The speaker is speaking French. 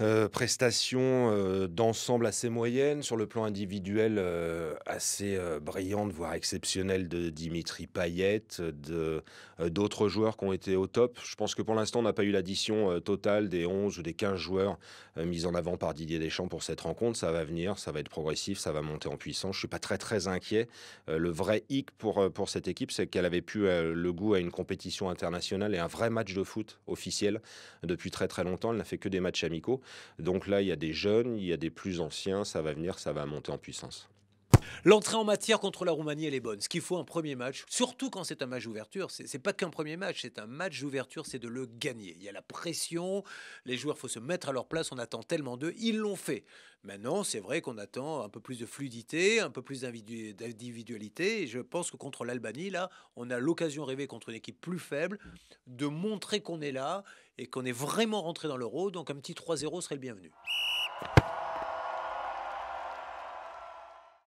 Prestation euh, prestations euh, d'ensemble assez moyenne sur le plan individuel euh, assez brillante, voire exceptionnelle de Dimitri Payet, de, d'autres joueurs qui ont été au top. Je pense que pour l'instant, on n'a pas eu l'addition totale des 11 ou des 15 joueurs mis en avant par Didier Deschamps pour cette rencontre. Ça va venir, ça va être progressif, ça va monter en puissance. Je suis pas très très inquiet. le vrai hic pour, pour cette équipe, c'est qu'elle avait pu le goût à une compétition internationale et un vrai match de foot officiel depuis très très longtemps. Elle n'a fait que des matchs amicaux. Donc là, il y a des jeunes, il y a des plus anciens, ça va venir, ça va monter en puissance. L'entrée en matière contre la Roumanie, elle est bonne. Ce qu'il faut en premier match, surtout quand c'est un match d'ouverture, c'est pas qu'un premier match, c'est un match d'ouverture, c'est de le gagner. Il y a la pression, les joueurs, faut se mettre à leur place, on attend tellement d'eux, ils l'ont fait. Maintenant, c'est vrai qu'on attend un peu plus de fluidité, un peu plus d'individualité. je pense que contre l'Albanie, là, on a l'occasion rêvée contre une équipe plus faible de montrer qu'on est là et qu'on est vraiment rentré dans l'euro. Donc un petit 3-0 serait le bienvenu.